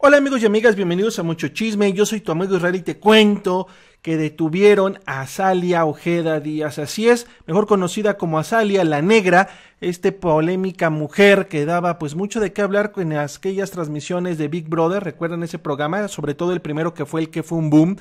Hola amigos y amigas, bienvenidos a Mucho Chisme. Yo soy tu amigo Israel y te cuento que detuvieron a Azalia Ojeda Díaz. Así es, mejor conocida como Azalia la Negra, esta polémica mujer que daba pues mucho de qué hablar en aquellas transmisiones de Big Brother. ¿Recuerdan ese programa? Sobre todo el primero que fue el que fue un boom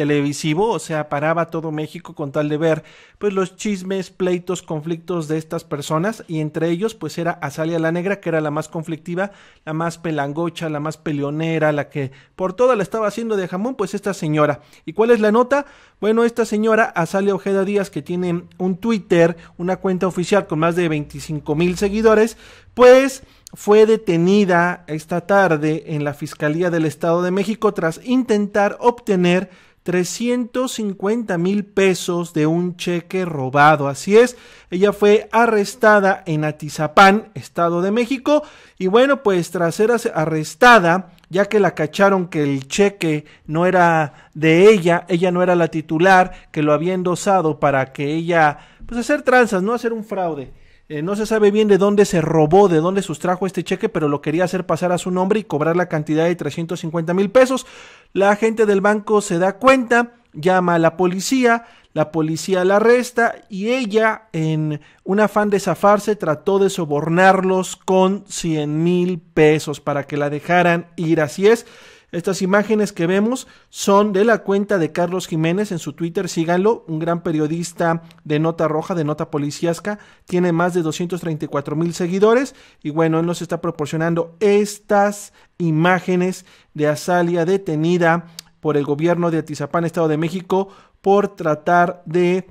televisivo, o sea, paraba todo México con tal de ver pues los chismes, pleitos, conflictos de estas personas y entre ellos pues era Azalia la Negra que era la más conflictiva, la más pelangocha, la más peleonera, la que por toda la estaba haciendo de jamón pues esta señora. ¿Y cuál es la nota? Bueno, esta señora Azalia Ojeda Díaz que tiene un Twitter, una cuenta oficial con más de 25 mil seguidores, pues fue detenida esta tarde en la Fiscalía del Estado de México tras intentar obtener 350 mil pesos de un cheque robado. Así es, ella fue arrestada en Atizapán, Estado de México, y bueno, pues tras ser arrestada, ya que la cacharon que el cheque no era de ella, ella no era la titular, que lo había endosado para que ella, pues hacer tranzas, no hacer un fraude. Eh, no se sabe bien de dónde se robó, de dónde sustrajo este cheque, pero lo quería hacer pasar a su nombre y cobrar la cantidad de 350 mil pesos. La gente del banco se da cuenta, llama a la policía, la policía la arresta y ella, en un afán de zafarse, trató de sobornarlos con 100 mil pesos para que la dejaran ir. Así es, estas imágenes que vemos son de la cuenta de Carlos Jiménez en su Twitter, síganlo, un gran periodista de Nota Roja, de Nota Policiasca, tiene más de 234 mil seguidores y bueno, él nos está proporcionando estas imágenes de Azalia detenida por el gobierno de Atizapán, Estado de México, por tratar de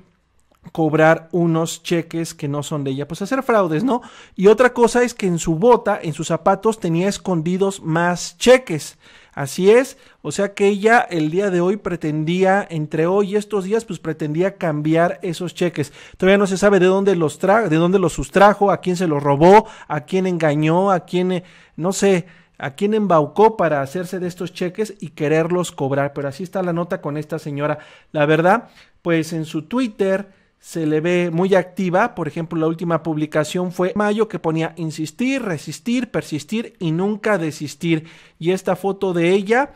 cobrar unos cheques que no son de ella, pues hacer fraudes, ¿no? Y otra cosa es que en su bota, en sus zapatos, tenía escondidos más cheques. Así es, o sea que ella el día de hoy pretendía, entre hoy y estos días, pues pretendía cambiar esos cheques. Todavía no se sabe de dónde los trajo, de dónde los sustrajo, a quién se los robó, a quién engañó, a quién, eh, no sé, a quién embaucó para hacerse de estos cheques y quererlos cobrar. Pero así está la nota con esta señora. La verdad, pues en su Twitter, se le ve muy activa. Por ejemplo, la última publicación fue Mayo que ponía insistir, resistir, persistir y nunca desistir. Y esta foto de ella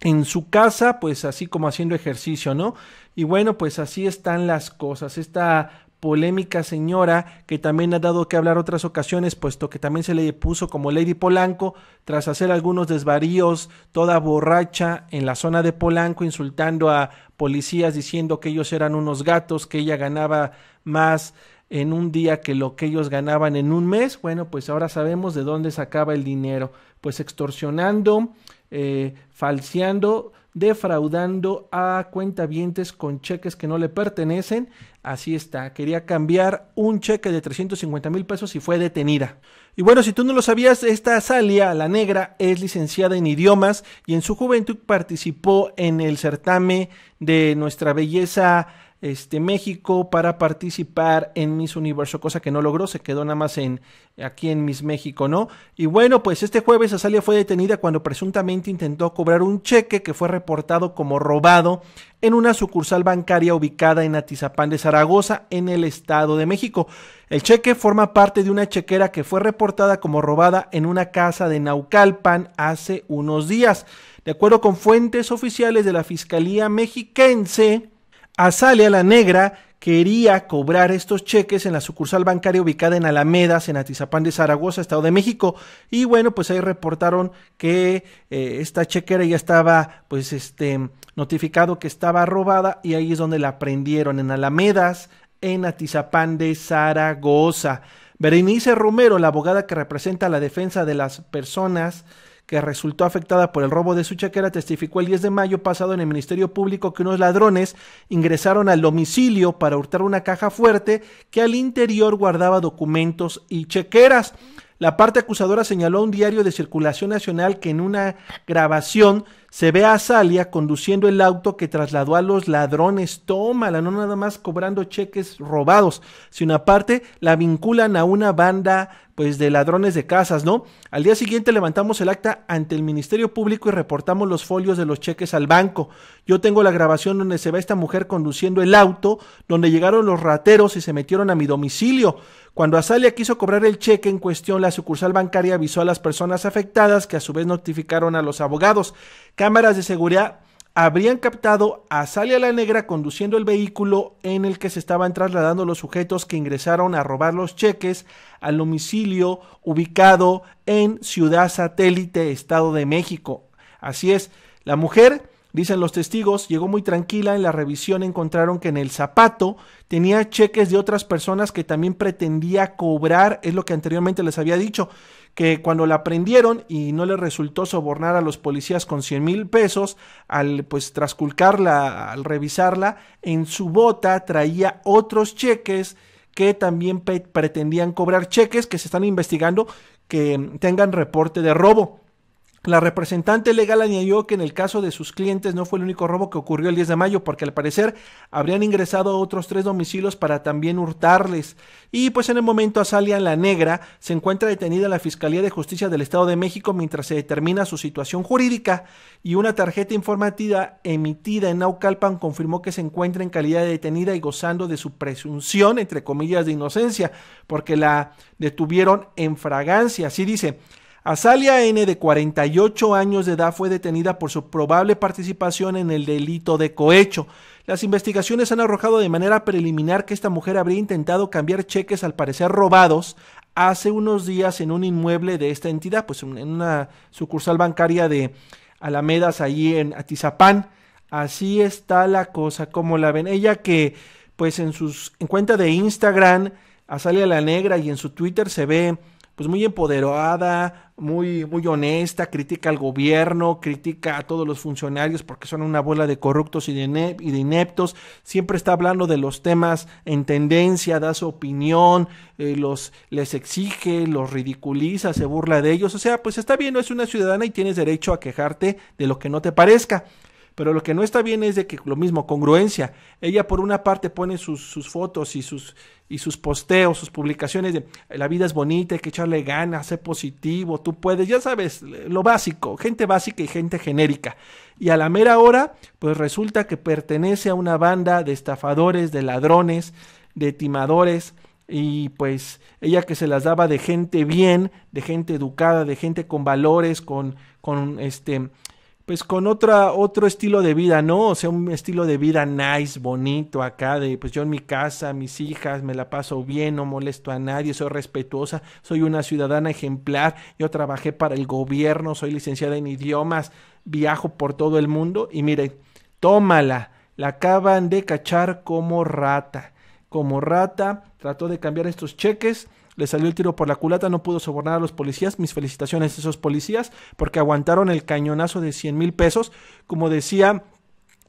en su casa, pues así como haciendo ejercicio, ¿no? Y bueno, pues así están las cosas. Esta polémica señora que también ha dado que hablar otras ocasiones, puesto que también se le puso como Lady Polanco tras hacer algunos desvaríos, toda borracha en la zona de Polanco, insultando a policías diciendo que ellos eran unos gatos, que ella ganaba más en un día que lo que ellos ganaban en un mes. Bueno, pues ahora sabemos de dónde sacaba el dinero, pues extorsionando eh, falseando, defraudando a cuentavientes con cheques que no le pertenecen. Así está, quería cambiar un cheque de 350 mil pesos y fue detenida. Y bueno, si tú no lo sabías, esta Salia, la negra, es licenciada en idiomas y en su juventud participó en el certame de nuestra belleza este, México para participar en Miss Universo, cosa que no logró, se quedó nada más en aquí en Miss México, ¿no? Y bueno, pues este jueves Azalia fue detenida cuando presuntamente intentó cobrar un cheque que fue reportado como robado en una sucursal bancaria ubicada en Atizapán de Zaragoza, en el Estado de México. El cheque forma parte de una chequera que fue reportada como robada en una casa de Naucalpan hace unos días. De acuerdo con fuentes oficiales de la Fiscalía Mexiquense, Azalea la Negra quería cobrar estos cheques en la sucursal bancaria ubicada en Alamedas, en Atizapán de Zaragoza, Estado de México. Y bueno, pues ahí reportaron que eh, esta chequera ya estaba, pues, este, notificado que estaba robada y ahí es donde la prendieron, en Alamedas, en Atizapán de Zaragoza. Berenice Romero, la abogada que representa la defensa de las personas que resultó afectada por el robo de su chequera, testificó el 10 de mayo pasado en el Ministerio Público que unos ladrones ingresaron al domicilio para hurtar una caja fuerte que al interior guardaba documentos y chequeras. La parte acusadora señaló a un diario de circulación nacional que en una grabación se ve a Salia conduciendo el auto que trasladó a los ladrones. Tómala, no nada más cobrando cheques robados, Si una parte la vinculan a una banda pues de ladrones de casas, ¿no? Al día siguiente levantamos el acta ante el Ministerio Público y reportamos los folios de los cheques al banco. Yo tengo la grabación donde se ve a esta mujer conduciendo el auto, donde llegaron los rateros y se metieron a mi domicilio. Cuando Azalia quiso cobrar el cheque en cuestión, la sucursal bancaria avisó a las personas afectadas, que a su vez notificaron a los abogados. Cámaras de seguridad habrían captado a Azalia la Negra conduciendo el vehículo en el que se estaban trasladando los sujetos que ingresaron a robar los cheques al domicilio ubicado en Ciudad Satélite, Estado de México. Así es, la mujer Dicen los testigos, llegó muy tranquila, en la revisión encontraron que en el zapato tenía cheques de otras personas que también pretendía cobrar, es lo que anteriormente les había dicho, que cuando la prendieron y no le resultó sobornar a los policías con 100 mil pesos, al pues trasculcarla, al revisarla, en su bota traía otros cheques que también pretendían cobrar cheques que se están investigando que tengan reporte de robo. La representante legal añadió que en el caso de sus clientes no fue el único robo que ocurrió el 10 de mayo, porque al parecer habrían ingresado a otros tres domicilios para también hurtarles. Y pues en el momento Azalia la Negra se encuentra detenida en la Fiscalía de Justicia del Estado de México mientras se determina su situación jurídica y una tarjeta informativa emitida en Naucalpan confirmó que se encuentra en calidad de detenida y gozando de su presunción, entre comillas, de inocencia, porque la detuvieron en fragancia. Así dice. Azalia N., de 48 años de edad, fue detenida por su probable participación en el delito de cohecho. Las investigaciones han arrojado de manera preliminar que esta mujer habría intentado cambiar cheques, al parecer robados, hace unos días en un inmueble de esta entidad, pues en una sucursal bancaria de Alamedas, ahí en Atizapán. Así está la cosa, como la ven. Ella que, pues en sus en cuenta de Instagram, Azalia la Negra y en su Twitter se ve pues muy empoderada, muy, muy honesta, critica al gobierno, critica a todos los funcionarios porque son una bola de corruptos y de, ineptos, siempre está hablando de los temas en tendencia, da su opinión, eh, los, les exige, los ridiculiza, se burla de ellos, o sea, pues está bien, no es una ciudadana y tienes derecho a quejarte de lo que no te parezca. Pero lo que no está bien es de que lo mismo, congruencia. Ella por una parte pone sus, fotos y sus, y sus posteos, sus publicaciones de la vida es bonita, hay que echarle ganas, ser positivo, tú puedes, ya sabes, lo básico, gente básica y gente genérica. Y a la mera hora, pues resulta que pertenece a una banda de estafadores, de ladrones, de timadores, y pues ella que se las daba de gente bien, de gente educada, de gente con valores, con, con este pues con otra, otro estilo de vida, ¿no? O sea, un estilo de vida nice, bonito acá, de pues yo en mi casa, mis hijas, me la paso bien, no molesto a nadie, soy respetuosa, soy una ciudadana ejemplar, yo trabajé para el gobierno, soy licenciada en idiomas, viajo por todo el mundo y miren, tómala, la acaban de cachar como rata como rata, trató de cambiar estos cheques, le salió el tiro por la culata, no pudo sobornar a los policías. Mis felicitaciones a esos policías porque aguantaron el cañonazo de 100 mil pesos. Como decía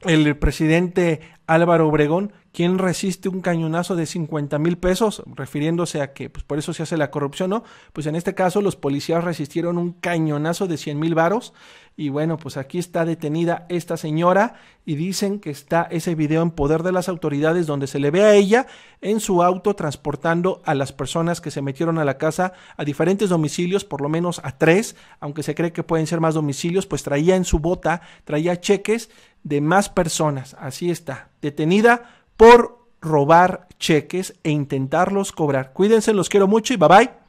el presidente Álvaro Obregón, quien resiste un cañonazo de 50 mil pesos, refiriéndose a que pues, por eso se hace la corrupción, ¿no? Pues en este caso los policías resistieron un cañonazo de 100 mil varos y bueno, pues aquí está detenida esta señora y dicen que está ese video en poder de las autoridades donde se le ve a ella en su auto transportando a las personas que se metieron a la casa a diferentes domicilios, por lo menos a tres, aunque se cree que pueden ser más domicilios, pues traía en su bota, traía cheques de más personas, así está detenida por robar cheques e intentarlos cobrar. Cuídense, los quiero mucho y bye bye.